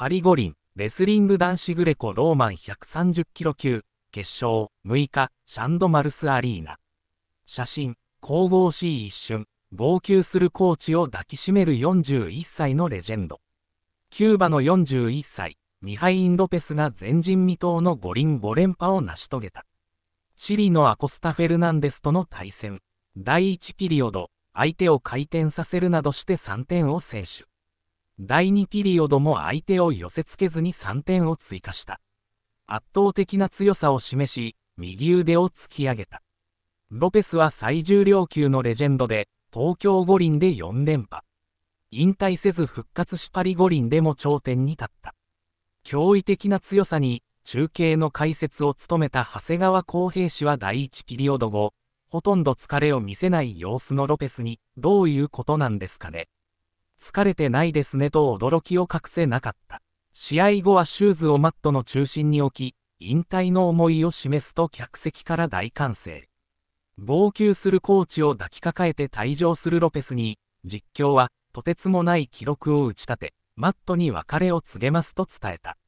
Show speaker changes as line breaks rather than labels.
パリ五輪、レスリング男子グレコローマン130キロ級、決勝、6日、シャンドマルスアリーナ。写真、神々しい一瞬、号泣するコーチを抱きしめる41歳のレジェンド。キューバの41歳、ミハイン・ロペスが前人未到の五輪5連覇を成し遂げた。チリのアコスタ・フェルナンデスとの対戦。第1ピリオド、相手を回転させるなどして3点を先取。第2ピリオドも相手を寄せ付けずに3点を追加した。圧倒的な強さを示し、右腕を突き上げた。ロペスは最重量級のレジェンドで、東京五輪で4連覇。引退せず復活しパリ五輪でも頂点に立った。驚異的な強さに、中継の解説を務めた長谷川航平氏は第1ピリオド後、ほとんど疲れを見せない様子のロペスに、どういうことなんですかね。疲れてないですねと驚きを隠せなかった。試合後はシューズをマットの中心に置き、引退の思いを示すと客席から大歓声。号泣するコーチを抱きかかえて退場するロペスに、実況は、とてつもない記録を打ち立て、マットに別れを告げますと伝えた。